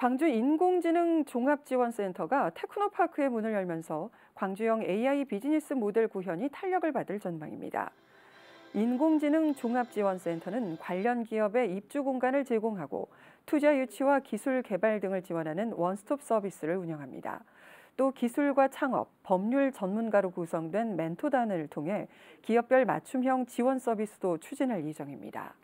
광주 인공지능 종합지원센터가 테크노파크의 문을 열면서 광주형 AI 비즈니스 모델 구현이 탄력을 받을 전망입니다. 인공지능 종합지원센터는 관련 기업의 입주 공간을 제공하고 투자 유치와 기술 개발 등을 지원하는 원스톱 서비스를 운영합니다. 또 기술과 창업, 법률 전문가로 구성된 멘토단을 통해 기업별 맞춤형 지원 서비스도 추진할 예정입니다.